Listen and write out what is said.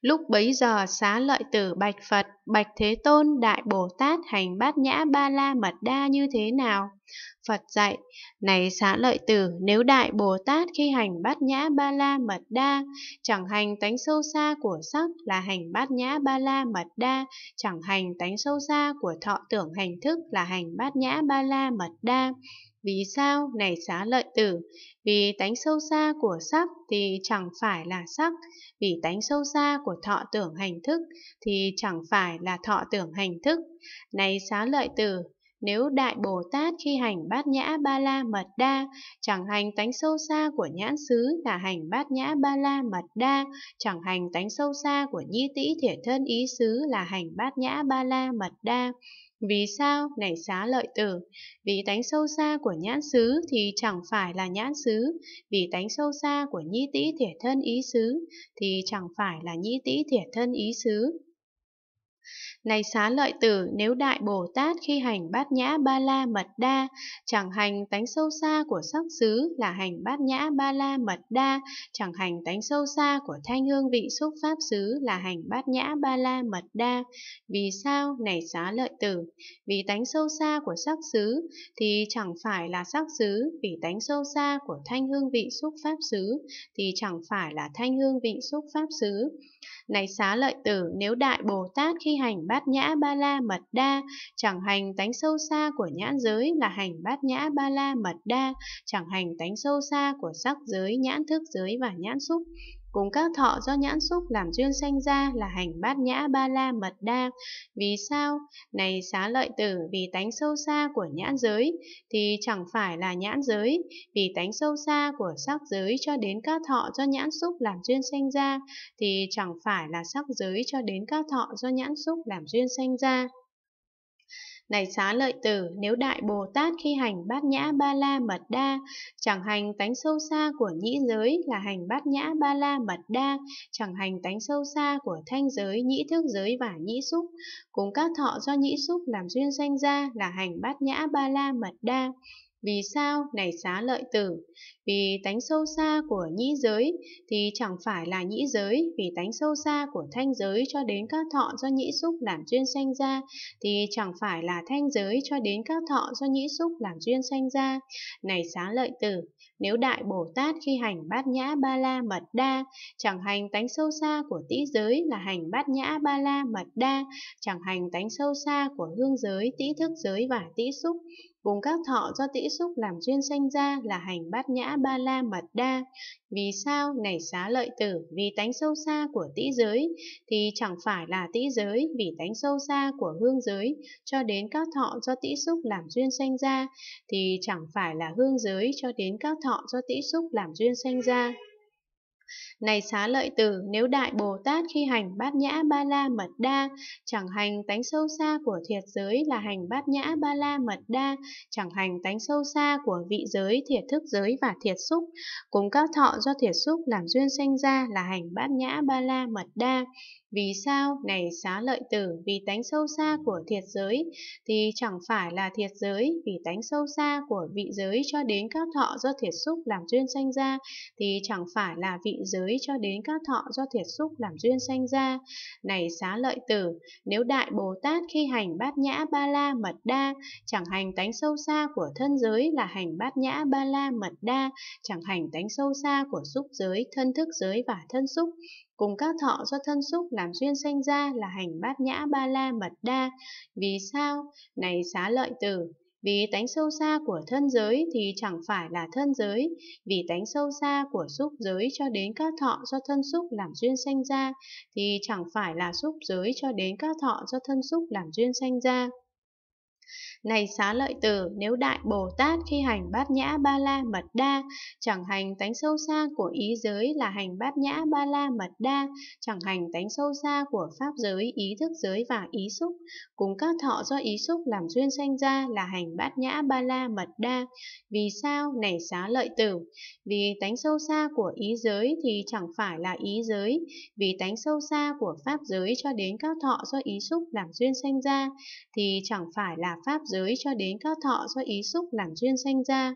Lúc bấy giờ xá lợi tử bạch Phật, bạch Thế Tôn, Đại Bồ Tát hành bát nhã ba la mật đa như thế nào? Phật dạy, này xá lợi tử, nếu Đại Bồ Tát khi hành bát nhã ba la mật đa, chẳng hành tánh sâu xa của sắc là hành bát nhã ba la mật đa, chẳng hành tánh sâu xa của thọ tưởng hành thức là hành bát nhã ba la mật đa. Vì sao? Này xá lợi tử, vì tánh sâu xa của sắc thì chẳng phải là sắc, vì tánh sâu xa của thọ tưởng hành thức thì chẳng phải là thọ tưởng hành thức. Này xá lợi tử, nếu Đại Bồ Tát khi hành bát nhã ba la mật đa, chẳng hành tánh sâu xa của nhãn xứ là hành bát nhã ba la mật đa, chẳng hành tánh sâu xa của nhi tỷ thể thân ý xứ là hành bát nhã ba la mật đa. Vì sao? này xá lợi tử. Vì tánh sâu xa của nhãn xứ thì chẳng phải là nhãn xứ. Vì tánh sâu xa của nhi tỷ thể thân ý xứ thì chẳng phải là nhi tỷ thể thân ý xứ. Này xá lợi tử, nếu Đại Bồ Tát khi hành bát nhã ba la mật đa, chẳng hành tánh sâu xa của sắc xứ là hành bát nhã ba la mật đa, chẳng hành tánh sâu xa của thanh hương vị xúc pháp xứ là hành bát nhã ba la mật đa. Vì sao? Này xá lợi tử, vì tánh sâu xa của sắc xứ thì chẳng phải là sắc xứ, vì tánh sâu xa của thanh hương vị xúc pháp xứ thì chẳng phải là thanh hương vị xúc pháp xứ này xá lợi tử, nếu Đại Bồ Tát khi hành bát nhã ba la mật đa, chẳng hành tánh sâu xa của nhãn giới là hành bát nhã ba la mật đa, chẳng hành tánh sâu xa của sắc giới, nhãn thức giới và nhãn xúc, cùng các thọ do nhãn xúc làm duyên sanh ra là hành bát nhã ba la mật đa. Vì sao? Này xá lợi tử, vì tánh sâu xa của nhãn giới thì chẳng phải là nhãn giới, vì tánh sâu xa của sắc giới cho đến các thọ do nhãn xúc làm duyên sanh ra thì chẳng phải là sắc giới cho đến các thọ do nhãn xúc làm duyên sanh ra. Này xá lợi tử, nếu Đại Bồ Tát khi hành bát nhã ba la mật đa, chẳng hành tánh sâu xa của nhĩ giới là hành bát nhã ba la mật đa, chẳng hành tánh sâu xa của thanh giới, nhĩ thức giới và nhĩ xúc, cùng các thọ do nhĩ xúc làm duyên sanh ra là hành bát nhã ba la mật đa. Vì sao này xá lợi tử? Vì tánh sâu xa của nhĩ giới thì chẳng phải là nhĩ giới, vì tánh sâu xa của thanh giới cho đến các thọ do nhĩ xúc làm duyên sanh ra thì chẳng phải là thanh giới cho đến các thọ do nhĩ xúc làm duyên sanh ra. Này xá lợi tử, nếu Đại Bồ Tát khi hành bát nhã ba la mật đa, chẳng hành tánh sâu xa của tỷ giới là hành bát nhã ba la mật đa, chẳng hành tánh sâu xa của hương giới, tĩ thức giới và tĩ xúc vùng các thọ do tĩ xúc làm duyên sanh ra là hành bát nhã ba la mật đa. Vì sao này xá lợi tử vì tánh sâu xa của tĩ giới thì chẳng phải là tĩ giới vì tánh sâu xa của hương giới cho đến các thọ do tĩ xúc làm duyên sanh ra thì chẳng phải là hương giới cho đến các thọ do tĩ xúc làm duyên sanh ra. Này xá lợi tử, nếu Đại Bồ Tát khi hành bát nhã ba la mật đa, chẳng hành tánh sâu xa của thiệt giới là hành bát nhã ba la mật đa, chẳng hành tánh sâu xa của vị giới, thiệt thức giới và thiệt xúc. Cùng các thọ do thiệt xúc làm duyên sanh ra là hành bát nhã ba la mật đa. Vì sao? Này xá lợi tử, vì tánh sâu xa của thiệt giới thì chẳng phải là thiệt giới, vì tánh sâu xa của vị giới cho đến các thọ do thiệt xúc làm duyên sanh ra thì chẳng phải là vị nhị giới cho đến các thọ do thiệt xúc làm duyên sanh ra. Này xá lợi tử, nếu Đại Bồ Tát khi hành bát nhã ba la mật đa, chẳng hành tánh sâu xa của thân giới là hành bát nhã ba la mật đa, chẳng hành tánh sâu xa của xúc giới, thân thức giới và thân xúc, cùng các thọ do thân xúc làm duyên sanh ra là hành bát nhã ba la mật đa. Vì sao? Này xá lợi tử, vì tánh sâu xa của thân giới thì chẳng phải là thân giới, vì tánh sâu xa của xúc giới cho đến các thọ do thân xúc làm duyên sanh ra thì chẳng phải là xúc giới cho đến các thọ do thân xúc làm duyên sanh ra. Này xá lợi tử, nếu Đại Bồ Tát khi hành bát nhã ba la mật đa, chẳng hành tánh sâu xa của ý giới là hành bát nhã ba la mật đa, chẳng hành tánh sâu xa của pháp giới, ý thức giới và ý xúc, cùng các thọ do ý xúc làm duyên sanh ra là hành bát nhã ba la mật đa. Vì sao? Này xá lợi tử, vì tánh sâu xa của ý giới thì chẳng phải là ý giới, vì tánh sâu xa của pháp giới cho đến các thọ do ý xúc làm duyên sanh ra thì chẳng phải là pháp giới cho đến các thọ do ý xúc làm duyên sanh ra.